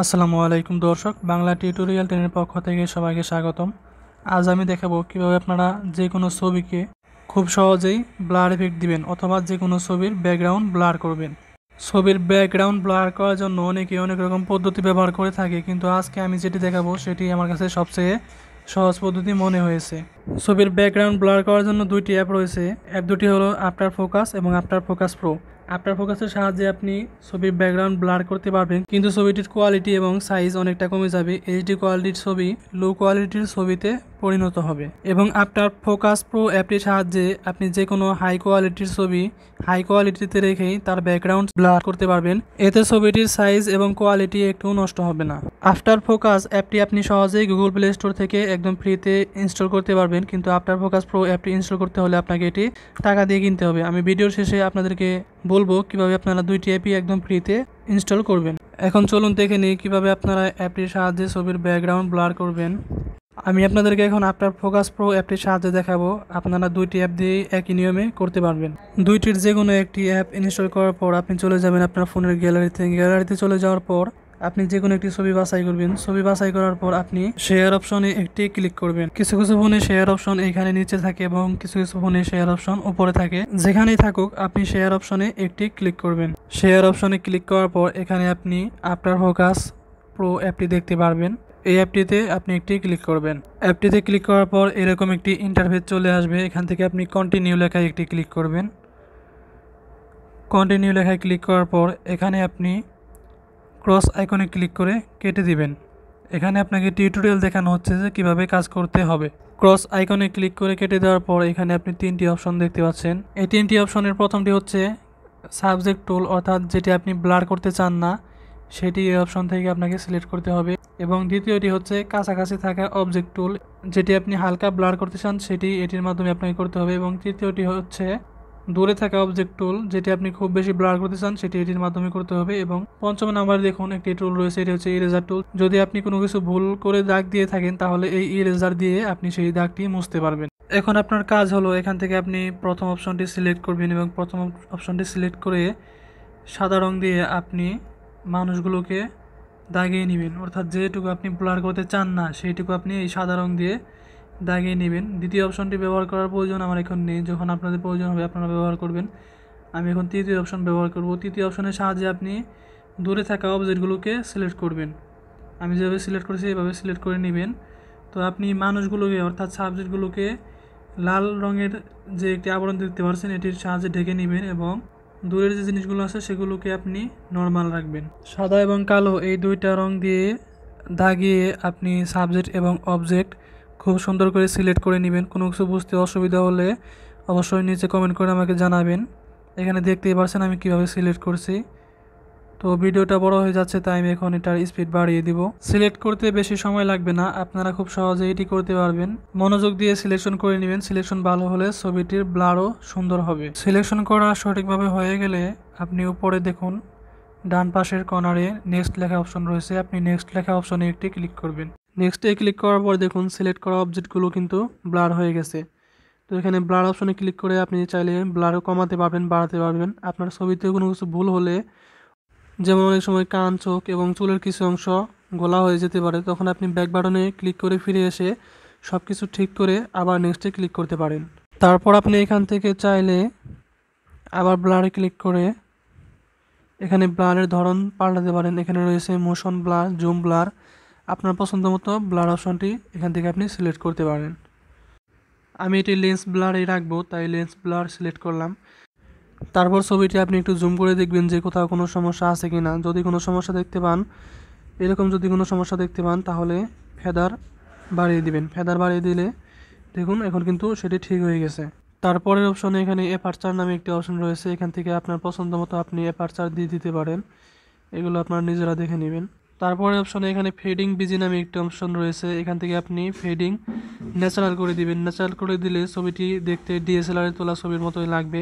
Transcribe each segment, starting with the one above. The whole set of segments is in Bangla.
আসসালামু আলাইকুম দর্শক বাংলা টিউটোরিয়াল ট্রেনের পক্ষ থেকে সবাইকে স্বাগতম আজ আমি দেখাবো কিভাবে আপনারা যে কোনো ছবিকে খুব সহজেই ব্লার ইফেক্ট দিবেন অথবা যে কোনো ছবির ব্যাকগ্রাউন্ড ব্লার করবেন ছবির ব্যাকগ্রাউন্ড ব্লার করার জন্য অনেকে অনেক রকম পদ্ধতি ব্যবহার করে থাকে কিন্তু আজকে আমি যেটি দেখাবো সেটি আমার কাছে সবচেয়ে সহজ পদ্ধতি মনে হয়েছে ছবির ব্যাকগ্রাউন্ড ব্লার করার জন্য দুইটি অ্যাপ রয়েছে অ্যাপ দুটি হলো আফটার ফোকাস এবং আফটার ফোকাস প্রো আফটার ফোকাসের সাহায্যে আপনি ছবির ব্যাকগ্রাউন্ড ব্লার করতে পারবেন কিন্তু ছবিটির কোয়ালিটি এবং সাইজ অনেকটা কমে যাবে এইচডি কোয়ালিটির ছবি লো কোয়ালিটির ছবিতে পরিণত হবে এবং আফটার ফোকাস প্রো অ্যাপটির সাহায্যে আপনি যে কোনো হাই কোয়ালিটির ছবি হাই কোয়ালিটিতে রেখেই তার ব্যাকগ্রাউন্ড ব্লার করতে পারবেন এতে ছবিটির সাইজ এবং কোয়ালিটি একটু নষ্ট হবে না আফটার ফোকাস অ্যাপটি আপনি সহজেই গুগল প্লে স্টোর থেকে একদম ফ্রিতে ইনস্টল করতে পারবেন কিন্তু আফটার ফোকাস প্রো অ্যাপটি ইনস্টল করতে হলে আপনাকে এটি টাকা দিয়ে কিনতে হবে আমি ভিডিওর শেষে আপনাদেরকে বলবো কিভাবে আপনারা দুইটি অ্যাপই একদম ফ্রিতে ইনস্টল করবেন এখন চলুন দেখে নিই কীভাবে আপনারা অ্যাপটির সাহায্যে ছবির ব্যাকগ্রাউন্ড ব্লার করবেন আমি আপনাদেরকে এখন আফটার ফোকাস প্রো অ্যাপটির সাহায্যে দেখাবো আপনারা দুইটি অ্যাপ দিয়ে একই নিয়মে করতে পারবেন দুইটির যে কোনো একটি অ্যাপ ইনস্টল করার পর আপনি চলে যাবেন আপনার ফোনের গ্যালারিতে গ্যালারিতে চলে যাওয়ার পর আপনি যে কোনো একটি ছবি বাছাই করবেন ছবি বাছাই করার পর আপনি শেয়ার অপশনে একটি ক্লিক করবেন কিছু কিছু ফোনে শেয়ার অপশন এখানে নিচে থাকে এবং কিছু কিছু ফোনে শেয়ার অপশন উপরে থাকে যেখানেই থাকুক আপনি শেয়ার অপশনে একটি ক্লিক করবেন শেয়ার অপশনে ক্লিক করার পর এখানে আপনি আফটার ফোকাস প্রো অ্যাপটি দেখতে পারবেন এই অ্যাপটিতে আপনি একটি ক্লিক করবেন অ্যাপটিতে ক্লিক করার পর এরকম একটি ইন্টারফেস চলে আসবে এখান থেকে আপনি কন্টিনিউ লেখায় একটি ক্লিক করবেন কন্টিনিউ লেখায় ক্লিক করার পর এখানে আপনি ক্রস আইকনে ক্লিক করে কেটে দিবেন এখানে আপনাকে টিউটোরিয়াল দেখানো হচ্ছে যে কীভাবে কাজ করতে হবে ক্রস আইকনে ক্লিক করে কেটে দেওয়ার পর এখানে আপনি তিনটি অপশন দেখতে পাচ্ছেন এই তিনটি অপশনের প্রথমটি হচ্ছে সাবজেক্ট টুল অর্থাৎ যেটি আপনি ব্লার করতে চান না সেটি এই অপশন থেকে আপনাকে সিলেক্ট করতে হবে এবং দ্বিতীয়টি হচ্ছে কাছাকাছি থাকা অবজেক্ট টুল যেটি আপনি হালকা ব্লার করতে চান সেটি এটির মাধ্যমে আপনাকে করতে হবে এবং তৃতীয়টি হচ্ছে দূরে থাকা অবজেক্ট টুল যেটি আপনি খুব বেশি ব্লার করতে চান সেটি এটির মাধ্যমে করতে হবে এবং পঞ্চম নাম্বার দেখুন একটি টুল রয়েছে এটি হচ্ছে ইরেজার টুল যদি আপনি কোনো কিছু ভুল করে দাগ দিয়ে থাকেন তাহলে এই ইরেজার দিয়ে আপনি সেই দাগটি মুছতে পারবেন এখন আপনার কাজ হলো এখান থেকে আপনি প্রথম অপশনটি সিলেক্ট করবেন এবং প্রথম অপশনটি সিলেক্ট করে সাদা রং দিয়ে আপনি মানুষগুলোকে দাগিয়ে নেবেন অর্থাৎ যেটুকু আপনি ব্লার করতে চান না সেইটুকু আপনি এই সাদা রং দিয়ে দাগিয়ে নেবেন দ্বিতীয় অপশনটি ব্যবহার করার প্রয়োজন আমার এখন নেই যখন আপনাদের প্রয়োজন হবে আপনারা ব্যবহার করবেন আমি এখন তৃতীয় অপশন ব্যবহার করব তৃতীয় অপশনের সাহায্যে আপনি দূরে থাকা অবজেক্টগুলোকে সিলেক্ট করবেন আমি যেভাবে সিলেক্ট করেছি এইভাবে সিলেক্ট করে নেবেন তো আপনি মানুষগুলোকে অর্থাৎ সাবজেক্টগুলোকে লাল রঙের যে একটি আবরণ দেখতে পাচ্ছেন এটির সাহায্যে ঢেকে নেবেন এবং দূরের যে জিনিসগুলো আছে সেগুলোকে আপনি নর্মাল রাখবেন সাদা এবং কালো এই দুইটা রং দিয়ে দাগিয়ে আপনি সাবজেক্ট এবং অবজেক্ট খুব সুন্দর করে সিলেক্ট করে নেবেন কোনো কিছু বুঝতে অসুবিধা হলে অবশ্যই নিচে কমেন্ট করে আমাকে জানাবেন এখানে দেখতেই পারছেন আমি কিভাবে সিলেক্ট করছি তো ভিডিওটা বড় হয়ে যাচ্ছে তাই আমি এখন এটার স্পিড বাড়িয়ে দিব সিলেক্ট করতে বেশি সময় লাগবে না আপনারা খুব সহজে এটি করতে পারবেন মনোযোগ দিয়ে সিলেকশন করে নেবেন সিলেকশন ভালো হলে ছবিটির ব্লারও সুন্দর হবে সিলেকশন করা সঠিকভাবে হয়ে গেলে আপনি উপরে দেখুন ডান পাশের কর্নারে নেক্সট লেখা অপশন রয়েছে আপনি নেক্সট লেখা অপশনে একটি ক্লিক করবেন নেক্সটে ক্লিক করার পর দেখুন সিলেক্ট করা অবজেক্টগুলো কিন্তু ব্লার হয়ে গেছে তো এখানে ব্লার অপশনে ক্লিক করে আপনি চাইলে ব্লারও কমাতে পারবেন বাড়াতে পারবেন আপনার ছবিতে কোনো কিছু ভুল হলে যেমন অনেক সময় কান চোখ এবং চুলের কিছু অংশ গোলা হয়ে যেতে পারে তখন আপনি ব্যাক বাটনে ক্লিক করে ফিরে এসে সব কিছু ঠিক করে আবার নেক্সটে ক্লিক করতে পারেন তারপর আপনি এখান থেকে চাইলে আবার ব্লারে ক্লিক করে এখানে ব্লারের ধরন পাল্টাতে পারেন এখানে রয়েছে মোশন ব্লার জুম ব্লার আপনার পছন্দ মতো ব্লার অপশনটি এখান থেকে আপনি সিলেক্ট করতে পারেন আমি এটি লেন্স ব্লারে রাখবো তাই লেন্স ব্লার সিলেক্ট করলাম তারপর ছবিটি আপনি একটু জুম করে দেখবেন যে কোথাও কোনো সমস্যা আছে কি না যদি কোনো সমস্যা দেখতে পান এরকম যদি কোনো সমস্যা দেখতে পান তাহলে ফেদার বাড়িয়ে দিবেন ফেদার বাড়িয়ে দিলে দেখুন এখন কিন্তু সেটি ঠিক হয়ে গেছে তারপরের অপশনে এখানে অ্যাপারচার নামে একটি অপশন রয়েছে এখান থেকে আপনার পছন্দ মতো আপনি অ্যাপারচার দিয়ে দিতে পারেন এগুলো আপনারা নিজেরা দেখে নেবেন তারপরে অপশানে এখানে ফেডিং বিজি নামে একটি অপশন রয়েছে এখান থেকে আপনি ফেডিং ন্যাচারাল করে দিবেন ন্যাচারাল করে দিলে ছবিটি দেখতে ডিএসএলআরে তোলা ছবির মতোই লাগবে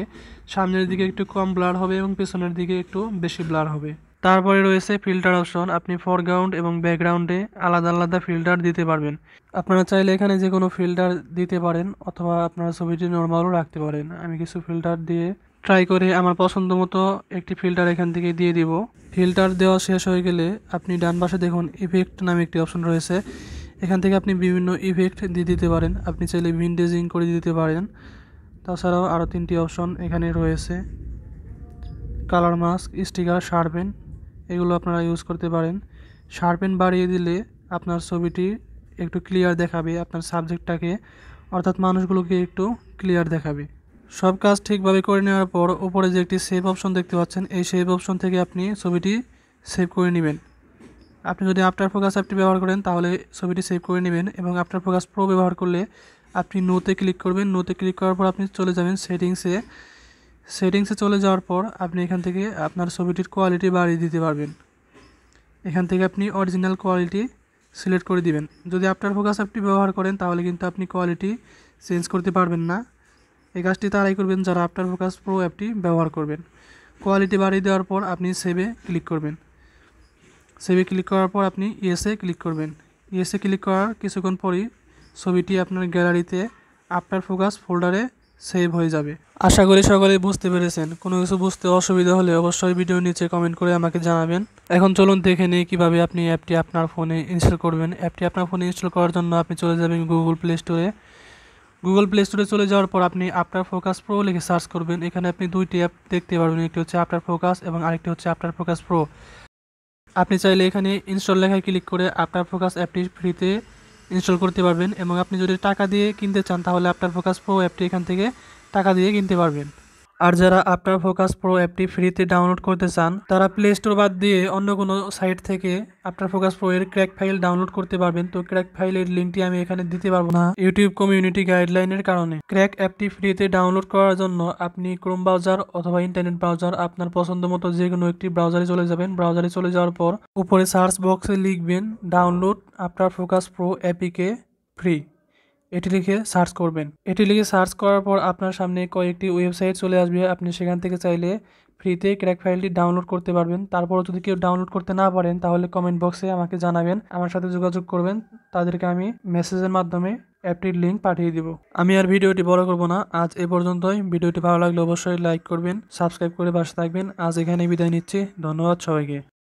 সামনের দিকে একটু কম ব্লার হবে এবং পেছনের দিকে একটু বেশি ব্লার হবে তারপরে রয়েছে ফিল্টার অপশন আপনি ফরগ্রাউন্ড এবং ব্যাকগ্রাউন্ডে আলাদা আলাদা ফিল্টার দিতে পারবেন আপনারা চাইলে এখানে যে কোনো ফিল্টার দিতে পারেন অথবা আপনারা ছবিটি নর্মালও রাখতে পারেন আমি কিছু ফিল্টার দিয়ে ট্রাই করে আমার পছন্দ মতো একটি ফিল্টার এখান থেকে দিয়ে দিব ফিল্টার দেওয়া শেষ হয়ে গেলে আপনি ডান পাশে দেখুন ইফেক্ট নামে একটি অপশন রয়েছে এখান থেকে আপনি বিভিন্ন ইফেক্ট দিয়ে দিতে পারেন আপনি চাইলে ভিন্টেজিং করে দিতে পারেন তাছাড়াও আরও তিনটি অপশন এখানে রয়েছে কালার মাস্ক স্টিকার শার্পেন এগুলো আপনারা ইউজ করতে পারেন শার্পেন বাড়িয়ে দিলে আপনার ছবিটি একটু ক্লিয়ার দেখাবে আপনার সাবজেক্টটাকে অর্থাৎ মানুষগুলোকে একটু ক্লিয়ার দেখাবে সব কাজ ঠিকভাবে করে নেওয়ার পর উপরে যে একটি সেভ অপশন দেখতে পাচ্ছেন এই সেভ অপশন থেকে আপনি ছবিটি সেভ করে নেবেন আপনি যদি আফটার ফোকাস অ্যাপটি ব্যবহার করেন তাহলে ছবিটি সেভ করে নেবেন এবং আফটার ফোকাস প্রো ব্যবহার করলে আপনি নোতে ক্লিক করবেন নোতে ক্লিক করার পর আপনি চলে যাবেন সেটিংসে সেটিংসে চলে যাওয়ার পর আপনি এখান থেকে আপনার ছবিটির কোয়ালিটি বাড়িয়ে দিতে পারবেন এখান থেকে আপনি অরিজিনাল কোয়ালিটি সিলেক্ট করে দিবেন যদি আফটার ফোকাস অ্যাপটি ব্যবহার করেন তাহলে কিন্তু আপনি কোয়ালিটি চেঞ্জ করতে পারবেন না এই কাজটি তারাই করবেন যারা আফটার ফোকাস প্রো অ্যাপটি ব্যবহার করবেন কোয়ালিটি বাড়িয়ে দেওয়ার পর আপনি সেভে ক্লিক করবেন সেভে ক্লিক করার পর আপনি ইয়েসে ক্লিক করবেন ইয়েসে ক্লিক করার কিছুক্ষণ পরই ছবিটি আপনার গ্যালারিতে আফটার ফোকাস ফোল্ডারে সেভ হয়ে যাবে আশা করি সকলে বুঝতে পেরেছেন কোনো কিছু বুঝতে অসুবিধা হলে অবশ্যই ভিডিওর নিচে কমেন্ট করে আমাকে জানাবেন এখন চলুন দেখে নিই কীভাবে আপনি অ্যাপটি আপনার ফোনে ইনস্টল করবেন অ্যাপটি আপনার ফোনে ইনস্টল করার জন্য আপনি চলে যাবেন গুগল প্লে স্টোরে গুগল প্লে স্টোরে চলে যাওয়ার পর আপনি আফটার ফোকাস প্রো লিখে সার্চ করবেন এখানে আপনি দুইটি অ্যাপ দেখতে পারবেন একটি হচ্ছে আফটার ফোকাস এবং আরেকটি হচ্ছে আফটার ফোকাস প্রো আপনি চাইলে এখানে ইনস্টল লেখায় ক্লিক করে আফটার ফোকাস অ্যাপটি ফ্রিতে ইনস্টল করতে পারবেন এবং আপনি যদি টাকা দিয়ে কিনতে চান তাহলে আফটার ফোকাস প্রো অ্যাপটি এখান থেকে টাকা দিয়ে কিনতে পারবেন আর যারা আফটার ফোকাস প্রো অ্যাপটি ফ্রিতে ডাউনলোড করতে চান তারা প্লে স্টোর বাদ দিয়ে অন্য কোনো সাইট থেকে আফটার ফোকাস প্রো এর ক্র্যাক ফাইল ডাউনলোড করতে পারবেন তো ক্র্যাক ফাইলের লিঙ্কটি আমি এখানে দিতে পারবো না ইউটিউব কমিউনিটি গাইডলাইনের কারণে ক্র্যাক অ্যাপটি ফ্রিতে ডাউনলোড করার জন্য আপনি ক্রোম ব্রাউজার অথবা ইন্টারনেট ব্রাউজার আপনার পছন্দ মতো যে কোনো একটি ব্রাউজারে চলে যাবেন ব্রাউজারে চলে যাওয়ার পর উপরে সার্চ বক্সে লিখবেন ডাউনলোড আফটার ফোকাস প্রো অ্যাপিকে ফ্রি এটি লিখে সার্চ করবেন এটি লিখে সার্চ করার পর আপনার সামনে কয়েকটি ওয়েবসাইট চলে আসবে আপনি সেখান থেকে চাইলে ফ্রিতে ক্র্যাক ফাইলটি ডাউনলোড করতে পারবেন তারপরও যদি কেউ ডাউনলোড করতে না পারেন তাহলে কমেন্ট বক্সে আমাকে জানাবেন আমার সাথে যোগাযোগ করবেন তাদেরকে আমি মেসেজের মাধ্যমে অ্যাপটির লিঙ্ক পাঠিয়ে দিব আমি আর ভিডিওটি বড় করব না আজ এ পর্যন্তই ভিডিওটি ভালো লাগলে অবশ্যই লাইক করবেন সাবস্ক্রাইব করে পাশে থাকবেন আজ এখানে বিদায় নিচ্ছি ধন্যবাদ সবাইকে